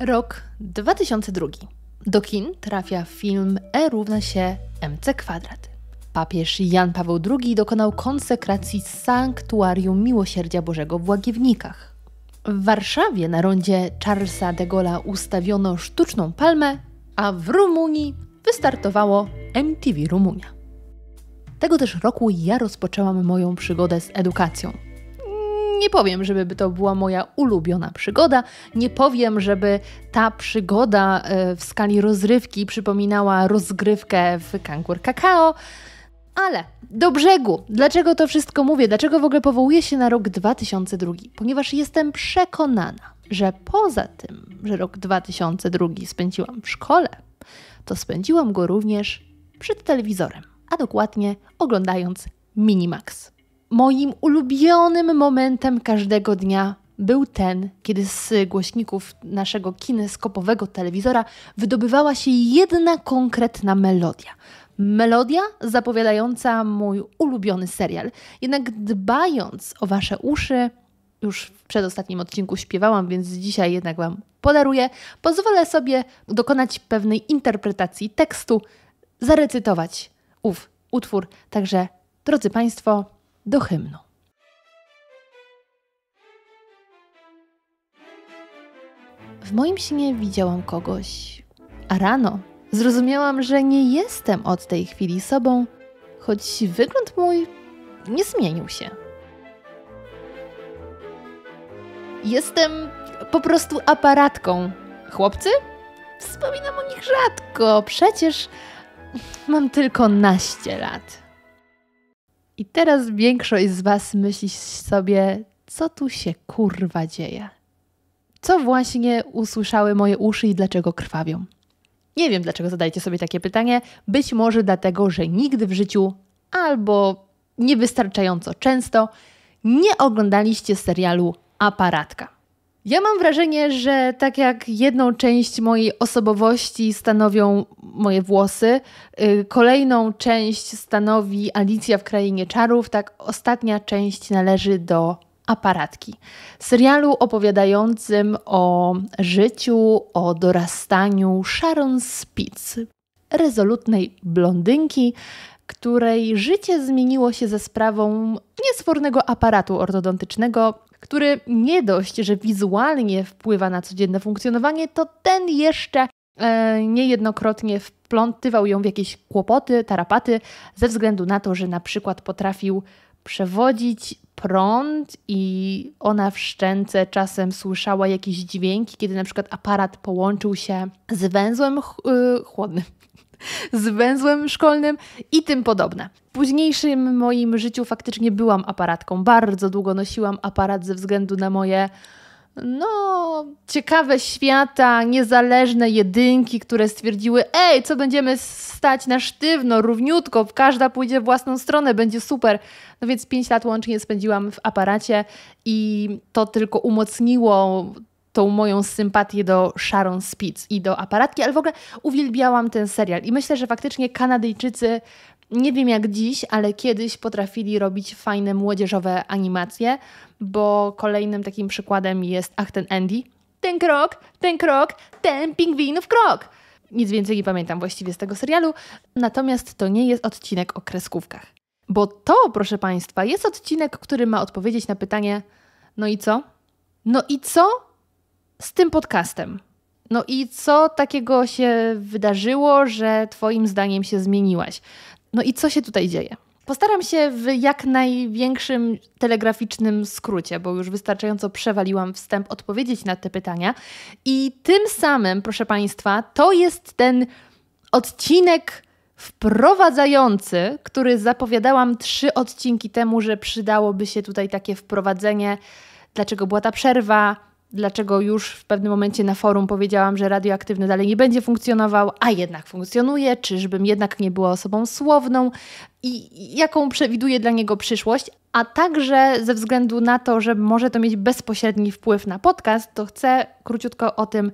Rok 2002. Do kin trafia film E równa się MC kwadrat. Papież Jan Paweł II dokonał konsekracji Sanktuarium Miłosierdzia Bożego w Łagiewnikach. W Warszawie na rondzie Charlesa de Gola ustawiono sztuczną palmę, a w Rumunii wystartowało MTV Rumunia. Tego też roku ja rozpoczęłam moją przygodę z edukacją – nie powiem, żeby to była moja ulubiona przygoda, nie powiem, żeby ta przygoda e, w skali rozrywki przypominała rozgrywkę w Kangur Kakao, ale do brzegu. Dlaczego to wszystko mówię? Dlaczego w ogóle powołuję się na rok 2002? Ponieważ jestem przekonana, że poza tym, że rok 2002 spędziłam w szkole, to spędziłam go również przed telewizorem, a dokładnie oglądając Minimax. Moim ulubionym momentem każdego dnia był ten, kiedy z głośników naszego kineskopowego telewizora wydobywała się jedna konkretna melodia. Melodia zapowiadająca mój ulubiony serial. Jednak dbając o Wasze uszy, już w przedostatnim odcinku śpiewałam, więc dzisiaj jednak Wam podaruję, pozwolę sobie dokonać pewnej interpretacji tekstu, zarecytować ów utwór. Także, drodzy Państwo, do hymnu. W moim śnie widziałam kogoś, a rano zrozumiałam, że nie jestem od tej chwili sobą, choć wygląd mój nie zmienił się. Jestem po prostu aparatką. Chłopcy? Wspominam o nich rzadko, przecież mam tylko naście lat. I teraz większość z Was myśli sobie, co tu się kurwa dzieje? Co właśnie usłyszały moje uszy i dlaczego krwawią? Nie wiem, dlaczego zadajecie sobie takie pytanie. Być może dlatego, że nigdy w życiu albo niewystarczająco często nie oglądaliście serialu Aparatka. Ja mam wrażenie, że tak jak jedną część mojej osobowości stanowią moje włosy, y, kolejną część stanowi Alicja w Krainie Czarów, tak ostatnia część należy do Aparatki. Serialu opowiadającym o życiu, o dorastaniu Sharon Spitz, rezolutnej blondynki, której życie zmieniło się ze sprawą niesfornego aparatu ortodontycznego, który nie dość, że wizualnie wpływa na codzienne funkcjonowanie, to ten jeszcze e, niejednokrotnie wplątywał ją w jakieś kłopoty, tarapaty, ze względu na to, że na przykład potrafił przewodzić prąd i ona w szczęce czasem słyszała jakieś dźwięki, kiedy na przykład aparat połączył się z węzłem ch- e, chłodnym z węzłem szkolnym i tym podobne. W późniejszym moim życiu faktycznie byłam aparatką. Bardzo długo nosiłam aparat ze względu na moje no, ciekawe świata, niezależne jedynki, które stwierdziły, ej, co będziemy stać na sztywno, równiutko, każda pójdzie w własną stronę, będzie super. No więc 5 lat łącznie spędziłam w aparacie i to tylko umocniło tą moją sympatię do Sharon Spitz i do aparatki, ale w ogóle uwielbiałam ten serial i myślę, że faktycznie Kanadyjczycy nie wiem jak dziś, ale kiedyś potrafili robić fajne młodzieżowe animacje, bo kolejnym takim przykładem jest Ach ten Andy. Ten krok, ten krok, ten pingwinów krok. Nic więcej nie pamiętam właściwie z tego serialu, natomiast to nie jest odcinek o kreskówkach. Bo to, proszę Państwa, jest odcinek, który ma odpowiedzieć na pytanie: no i co? No i co z tym podcastem. No i co takiego się wydarzyło, że Twoim zdaniem się zmieniłaś? No i co się tutaj dzieje? Postaram się w jak największym telegraficznym skrócie, bo już wystarczająco przewaliłam wstęp, odpowiedzieć na te pytania. I tym samym, proszę Państwa, to jest ten odcinek wprowadzający, który zapowiadałam trzy odcinki temu, że przydałoby się tutaj takie wprowadzenie, dlaczego była ta przerwa, dlaczego już w pewnym momencie na forum powiedziałam, że radioaktywny dalej nie będzie funkcjonował, a jednak funkcjonuje, czyżbym jednak nie była osobą słowną i jaką przewiduje dla niego przyszłość, a także ze względu na to, że może to mieć bezpośredni wpływ na podcast, to chcę króciutko o tym,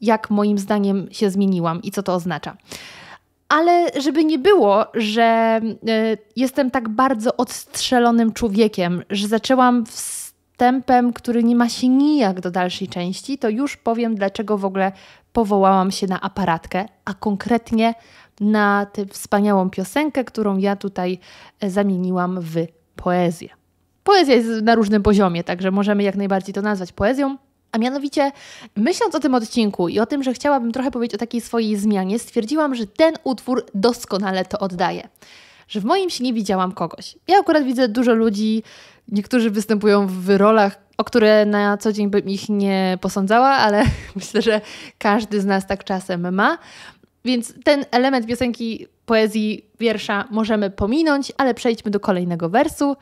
jak moim zdaniem się zmieniłam i co to oznacza. Ale żeby nie było, że y, jestem tak bardzo odstrzelonym człowiekiem, że zaczęłam w tempem, który nie ma się nijak do dalszej części, to już powiem, dlaczego w ogóle powołałam się na aparatkę, a konkretnie na tę wspaniałą piosenkę, którą ja tutaj e, zamieniłam w poezję. Poezja jest na różnym poziomie, także możemy jak najbardziej to nazwać poezją. A mianowicie, myśląc o tym odcinku i o tym, że chciałabym trochę powiedzieć o takiej swojej zmianie, stwierdziłam, że ten utwór doskonale to oddaje że w moim śnie widziałam kogoś. Ja akurat widzę dużo ludzi, niektórzy występują w rolach, o które na co dzień bym ich nie posądzała, ale myślę, że każdy z nas tak czasem ma. Więc ten element piosenki, poezji, wiersza możemy pominąć, ale przejdźmy do kolejnego wersu.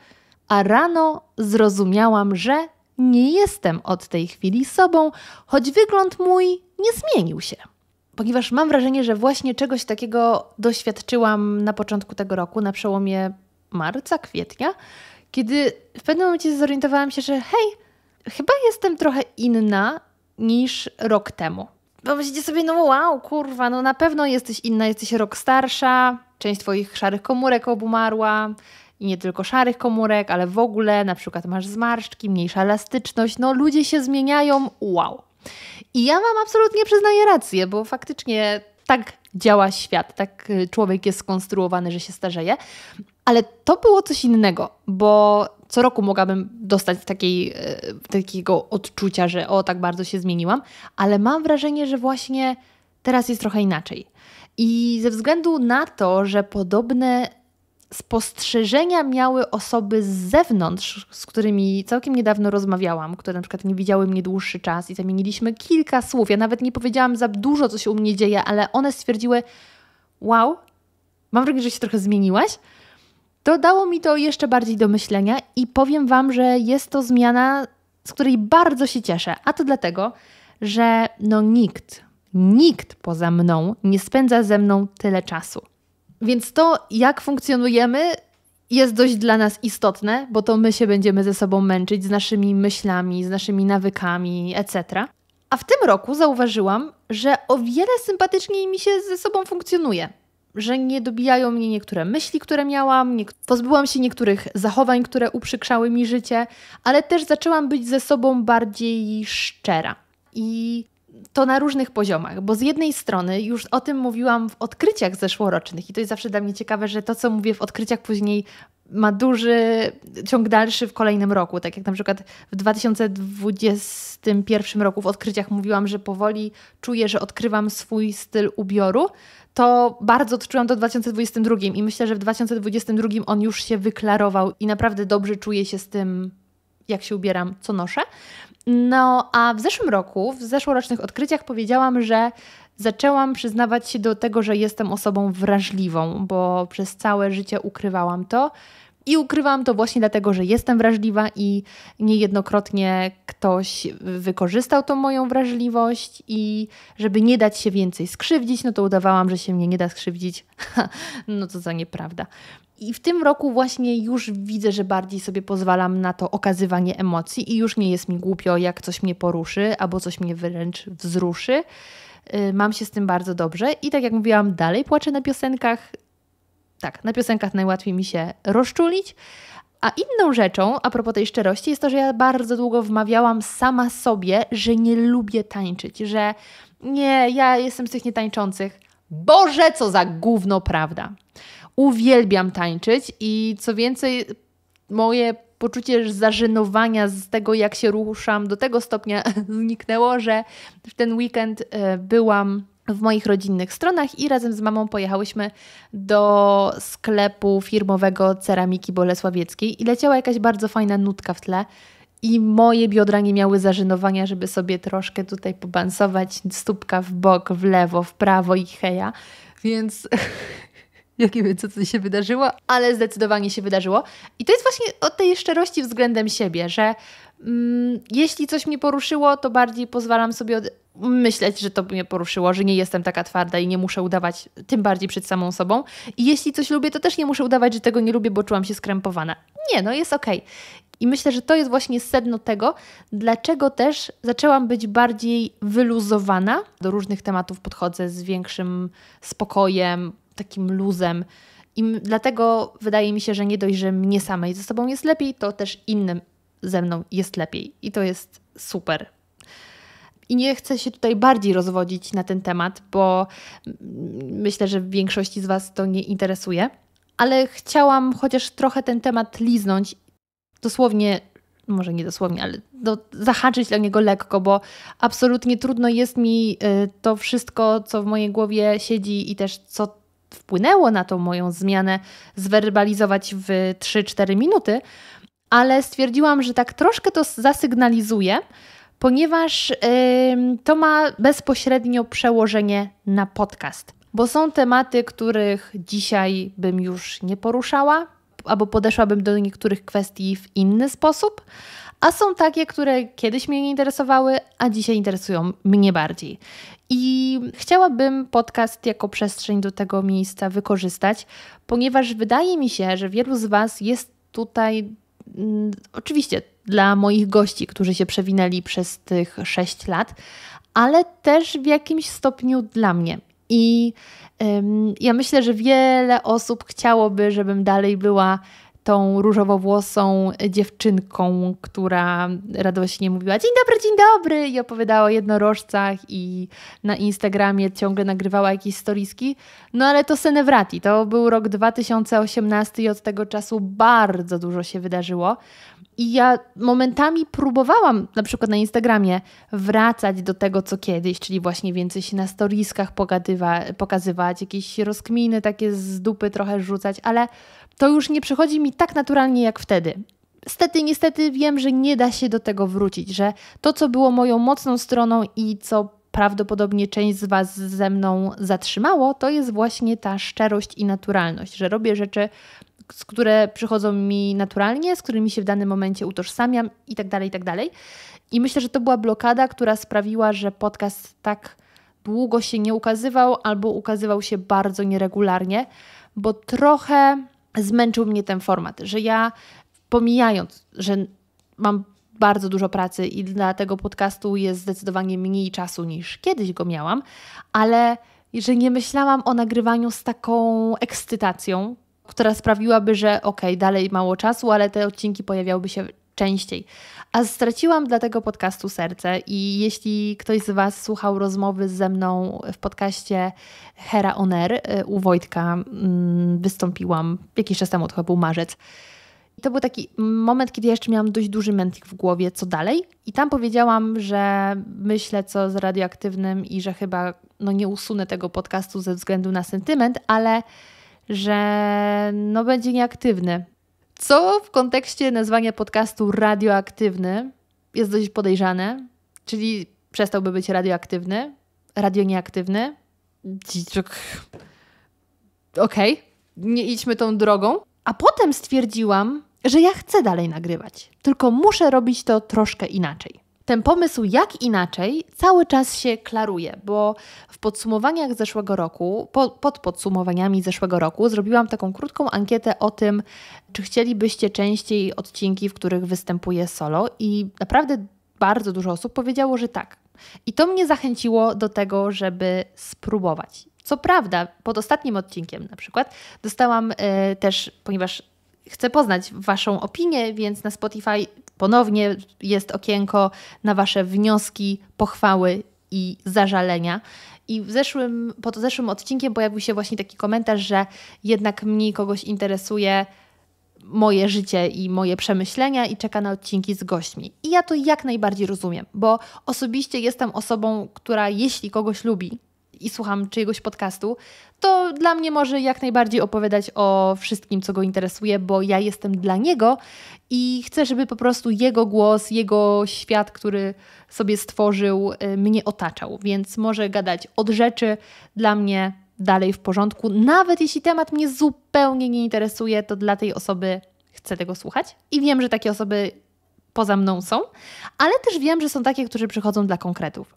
A rano zrozumiałam, że nie jestem od tej chwili sobą, choć wygląd mój nie zmienił się ponieważ mam wrażenie, że właśnie czegoś takiego doświadczyłam na początku tego roku, na przełomie marca, kwietnia, kiedy w pewnym momencie zorientowałam się, że hej, chyba jestem trochę inna niż rok temu. No, myślicie sobie, no wow, kurwa, no na pewno jesteś inna, jesteś rok starsza, część twoich szarych komórek obumarła i nie tylko szarych komórek, ale w ogóle na przykład masz zmarszczki, mniejsza elastyczność, no ludzie się zmieniają, wow. I ja Wam absolutnie przyznaję rację, bo faktycznie tak działa świat, tak y, człowiek jest skonstruowany, że się starzeje. Ale to było coś innego, bo co roku mogłabym dostać takiej, y, takiego odczucia, że o, tak bardzo się zmieniłam, ale mam wrażenie, że właśnie teraz jest trochę inaczej. I ze względu na to, że podobne spostrzeżenia miały osoby z zewnątrz, z którymi całkiem niedawno rozmawiałam, które na przykład nie widziały mnie dłuższy czas i zamieniliśmy kilka słów. Ja nawet nie powiedziałam za dużo, co się u mnie dzieje, ale one stwierdziły: Wow, mam wrażenie, że się trochę zmieniłaś. To dało mi to jeszcze bardziej do myślenia i powiem Wam, że jest to zmiana, z której bardzo się cieszę. A to dlatego, że no nikt, nikt poza mną nie spędza ze mną tyle czasu. Więc to, jak funkcjonujemy, jest dość dla nas istotne, bo to my się będziemy ze sobą męczyć z naszymi myślami, z naszymi nawykami, etc. A w tym roku zauważyłam, że o wiele sympatyczniej mi się ze sobą funkcjonuje. Że nie dobijają mnie niektóre myśli, które miałam, nie... pozbyłam się niektórych zachowań, które uprzykrzały mi życie, ale też zaczęłam być ze sobą bardziej szczera. I to na różnych poziomach, bo z jednej strony już o tym mówiłam w odkryciach zeszłorocznych i to jest zawsze dla mnie ciekawe, że to, co mówię w odkryciach później ma duży ciąg dalszy w kolejnym roku. Tak jak na przykład w 2021 roku w odkryciach mówiłam, że powoli czuję, że odkrywam swój styl ubioru, to bardzo odczułam to w 2022 i myślę, że w 2022 on już się wyklarował i naprawdę dobrze czuję się z tym, jak się ubieram, co noszę. No, a w zeszłym roku, w zeszłorocznych odkryciach powiedziałam, że zaczęłam przyznawać się do tego, że jestem osobą wrażliwą, bo przez całe życie ukrywałam to. I ukrywam to właśnie dlatego, że jestem wrażliwa i niejednokrotnie ktoś wykorzystał tą moją wrażliwość i żeby nie dać się więcej skrzywdzić, no to udawałam, że się mnie nie da skrzywdzić. no to za nieprawda. I w tym roku właśnie już widzę, że bardziej sobie pozwalam na to okazywanie emocji i już nie jest mi głupio, jak coś mnie poruszy albo coś mnie wręcz wzruszy. Y, mam się z tym bardzo dobrze i tak jak mówiłam, dalej płaczę na piosenkach. Tak, na piosenkach najłatwiej mi się rozczulić. A inną rzeczą, a propos tej szczerości, jest to, że ja bardzo długo wmawiałam sama sobie, że nie lubię tańczyć, że nie, ja jestem z tych nietańczących. Boże, co za gówno, prawda? uwielbiam tańczyć i co więcej, moje poczucie zażenowania z tego, jak się ruszam, do tego stopnia zniknęło, że w ten weekend e, byłam w moich rodzinnych stronach i razem z mamą pojechałyśmy do sklepu firmowego ceramiki bolesławieckiej i leciała jakaś bardzo fajna nutka w tle i moje biodra nie miały zażenowania, żeby sobie troszkę tutaj pobansować, stópka w bok, w lewo, w prawo i heja, więc jak nie wiem, co tutaj się wydarzyło, ale zdecydowanie się wydarzyło. I to jest właśnie o tej szczerości względem siebie, że mm, jeśli coś mnie poruszyło, to bardziej pozwalam sobie od, myśleć, że to mnie poruszyło, że nie jestem taka twarda i nie muszę udawać, tym bardziej przed samą sobą. I jeśli coś lubię, to też nie muszę udawać, że tego nie lubię, bo czułam się skrępowana. Nie, no jest okej. Okay. I myślę, że to jest właśnie sedno tego, dlaczego też zaczęłam być bardziej wyluzowana. Do różnych tematów podchodzę z większym spokojem, takim luzem. I dlatego wydaje mi się, że nie dość, że mnie samej ze sobą jest lepiej, to też innym ze mną jest lepiej. I to jest super. I nie chcę się tutaj bardziej rozwodzić na ten temat, bo myślę, że większości z Was to nie interesuje. Ale chciałam chociaż trochę ten temat liznąć, dosłownie, może nie dosłownie, ale no, do, zahaczyć o niego lekko, bo absolutnie trudno jest mi y, to wszystko, co w mojej głowie siedzi i też co wpłynęło na tą moją zmianę, zwerbalizować w 3-4 minuty, ale stwierdziłam, że tak troszkę to zasygnalizuję, ponieważ yy, to ma bezpośrednio przełożenie na podcast. Bo są tematy, których dzisiaj bym już nie poruszała, albo podeszłabym do niektórych kwestii w inny sposób, a są takie, które kiedyś mnie nie interesowały, a dzisiaj interesują mnie bardziej. I chciałabym podcast jako przestrzeń do tego miejsca wykorzystać, ponieważ wydaje mi się, że wielu z Was jest tutaj mm, oczywiście dla moich gości, którzy się przewinęli przez tych sześć lat, ale też w jakimś stopniu dla mnie. I ym, ja myślę, że wiele osób chciałoby, żebym dalej była tą różowowłosą dziewczynką, która radośnie mówiła dzień dobry, dzień dobry i opowiadała o jednorożcach i na Instagramie ciągle nagrywała jakieś storiski. No ale to Senevrati, to był rok 2018 i od tego czasu bardzo dużo się wydarzyło. I ja momentami próbowałam, na przykład na Instagramie, wracać do tego, co kiedyś, czyli właśnie więcej się na storiskach pokazywać, jakieś rozkminy takie z dupy trochę rzucać, ale to już nie przychodzi mi tak naturalnie jak wtedy. Niestety, niestety wiem, że nie da się do tego wrócić, że to, co było moją mocną stroną i co prawdopodobnie część z Was ze mną zatrzymało, to jest właśnie ta szczerość i naturalność, że robię rzeczy, które przychodzą mi naturalnie, z którymi się w danym momencie utożsamiam i tak dalej, i tak dalej. I myślę, że to była blokada, która sprawiła, że podcast tak długo się nie ukazywał albo ukazywał się bardzo nieregularnie, bo trochę zmęczył mnie ten format, że ja pomijając, że mam bardzo dużo pracy i dla tego podcastu jest zdecydowanie mniej czasu niż kiedyś go miałam, ale że nie myślałam o nagrywaniu z taką ekscytacją, która sprawiłaby, że okej, okay, dalej mało czasu, ale te odcinki pojawiałyby się częściej. A straciłam dla tego podcastu serce i jeśli ktoś z Was słuchał rozmowy ze mną w podcaście Hera Air y, u Wojtka, mm, wystąpiłam jakiś czas temu, to chyba był marzec. I to był taki moment, kiedy jeszcze miałam dość duży mętlik w głowie, co dalej. I tam powiedziałam, że myślę co z radioaktywnym i że chyba no, nie usunę tego podcastu ze względu na sentyment, ale że no, będzie nieaktywny. Co w kontekście nazwania podcastu radioaktywny jest dość podejrzane, czyli przestałby być radioaktywny, radio nieaktywny. Okej, okay. nie idźmy tą drogą. A potem stwierdziłam, że ja chcę dalej nagrywać, tylko muszę robić to troszkę inaczej ten pomysł, jak inaczej, cały czas się klaruje, bo w podsumowaniach zeszłego roku, po, pod podsumowaniami zeszłego roku, zrobiłam taką krótką ankietę o tym, czy chcielibyście częściej odcinki, w których występuje solo, i naprawdę bardzo dużo osób powiedziało, że tak. I to mnie zachęciło do tego, żeby spróbować. Co prawda, pod ostatnim odcinkiem na przykład dostałam y, też, ponieważ chcę poznać Waszą opinię, więc na Spotify ponownie jest okienko na Wasze wnioski, pochwały i zażalenia. I w zeszłym, pod zeszłym odcinkiem pojawił się właśnie taki komentarz, że jednak mniej kogoś interesuje moje życie i moje przemyślenia i czeka na odcinki z gośćmi. I ja to jak najbardziej rozumiem, bo osobiście jestem osobą, która jeśli kogoś lubi, i słucham czyjegoś podcastu, to dla mnie może jak najbardziej opowiadać o wszystkim, co go interesuje, bo ja jestem dla niego i chcę, żeby po prostu jego głos, jego świat, który sobie stworzył, y, mnie otaczał. Więc może gadać od rzeczy dla mnie dalej w porządku. Nawet jeśli temat mnie zupełnie nie interesuje, to dla tej osoby chcę tego słuchać. I wiem, że takie osoby poza mną są, ale też wiem, że są takie, którzy przychodzą dla konkretów.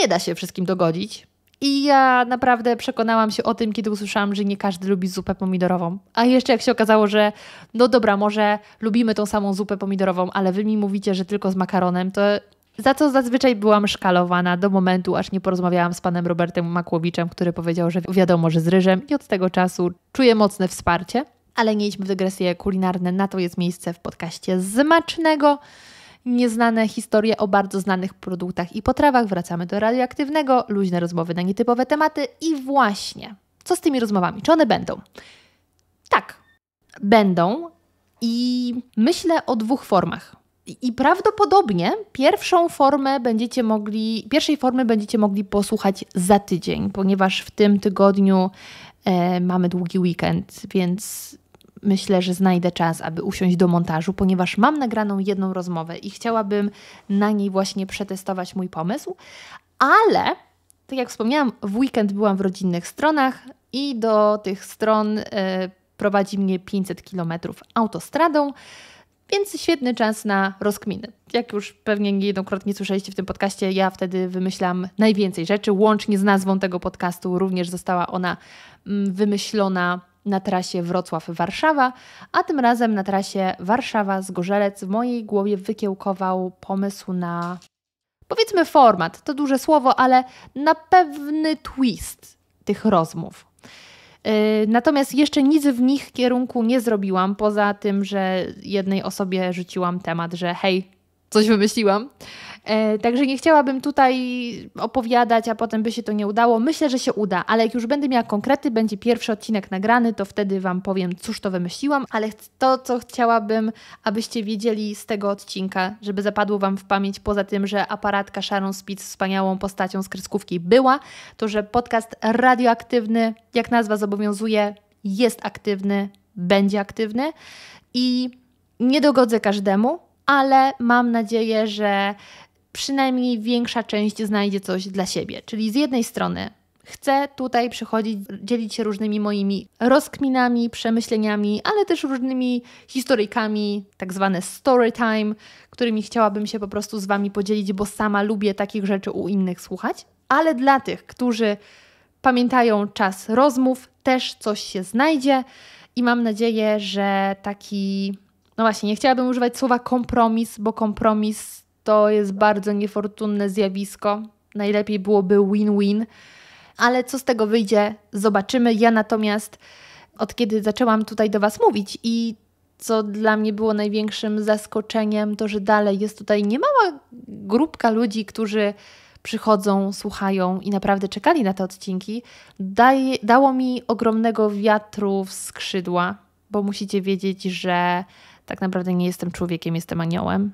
Nie da się wszystkim dogodzić, i ja naprawdę przekonałam się o tym, kiedy usłyszałam, że nie każdy lubi zupę pomidorową. A jeszcze jak się okazało, że no dobra, może lubimy tą samą zupę pomidorową, ale wy mi mówicie, że tylko z makaronem, to za co zazwyczaj byłam szkalowana do momentu, aż nie porozmawiałam z panem Robertem Makłowiczem, który powiedział, że wiadomo, że z ryżem i od tego czasu czuję mocne wsparcie. Ale nie idźmy w dygresje kulinarne, na to jest miejsce w podcaście Zmacznego nieznane historie o bardzo znanych produktach i potrawach, wracamy do radioaktywnego, luźne rozmowy na nietypowe tematy i właśnie, co z tymi rozmowami? Czy one będą? Tak, będą i myślę o dwóch formach. I prawdopodobnie pierwszą formę będziecie mogli, pierwszej formy będziecie mogli posłuchać za tydzień, ponieważ w tym tygodniu e, mamy długi weekend, więc myślę, że znajdę czas, aby usiąść do montażu, ponieważ mam nagraną jedną rozmowę i chciałabym na niej właśnie przetestować mój pomysł, ale tak jak wspomniałam, w weekend byłam w rodzinnych stronach i do tych stron y, prowadzi mnie 500 km autostradą, więc świetny czas na rozkminy. Jak już pewnie niejednokrotnie słyszeliście w tym podcaście, ja wtedy wymyślam najwięcej rzeczy, łącznie z nazwą tego podcastu. Również została ona mm, wymyślona na trasie Wrocław-Warszawa, a tym razem na trasie Warszawa-Zgorzelec w mojej głowie wykiełkował pomysł na powiedzmy format, to duże słowo, ale na pewny twist tych rozmów. Y, natomiast jeszcze nic w nich kierunku nie zrobiłam, poza tym, że jednej osobie rzuciłam temat, że hej, coś wymyśliłam. E, także nie chciałabym tutaj opowiadać, a potem by się to nie udało. Myślę, że się uda, ale jak już będę miała konkrety, będzie pierwszy odcinek nagrany, to wtedy Wam powiem, cóż to wymyśliłam, ale to, co chciałabym, abyście wiedzieli z tego odcinka, żeby zapadło Wam w pamięć, poza tym, że aparatka Sharon Spitz wspaniałą postacią z kreskówki była, to, że podcast radioaktywny, jak nazwa zobowiązuje, jest aktywny, będzie aktywny i nie dogodzę każdemu, ale mam nadzieję, że przynajmniej większa część znajdzie coś dla siebie. Czyli z jednej strony chcę tutaj przychodzić, dzielić się różnymi moimi rozkminami, przemyśleniami, ale też różnymi historyjkami, tak zwane story time, którymi chciałabym się po prostu z Wami podzielić, bo sama lubię takich rzeczy u innych słuchać. Ale dla tych, którzy pamiętają czas rozmów, też coś się znajdzie i mam nadzieję, że taki no właśnie, nie chciałabym używać słowa kompromis, bo kompromis to jest bardzo niefortunne zjawisko. Najlepiej byłoby win-win, ale co z tego wyjdzie, zobaczymy. Ja natomiast od kiedy zaczęłam tutaj do Was mówić i co dla mnie było największym zaskoczeniem, to że dalej jest tutaj niemała grupka ludzi, którzy przychodzą, słuchają i naprawdę czekali na te odcinki, dało mi ogromnego wiatru w skrzydła, bo musicie wiedzieć, że tak naprawdę nie jestem człowiekiem, jestem aniołem.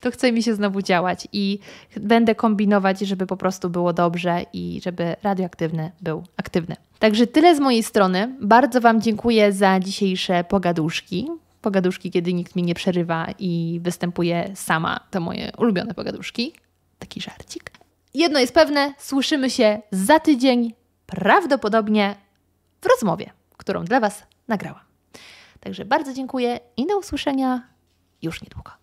To chce mi się znowu działać i będę kombinować, żeby po prostu było dobrze i żeby radioaktywny był aktywny. Także tyle z mojej strony. Bardzo Wam dziękuję za dzisiejsze pogaduszki pogaduszki, kiedy nikt mi nie przerywa i występuje sama. To moje ulubione pogaduszki. Taki żarcik. Jedno jest pewne, słyszymy się za tydzień, prawdopodobnie w rozmowie, którą dla Was nagrałam. Także bardzo dziękuję i do usłyszenia już niedługo.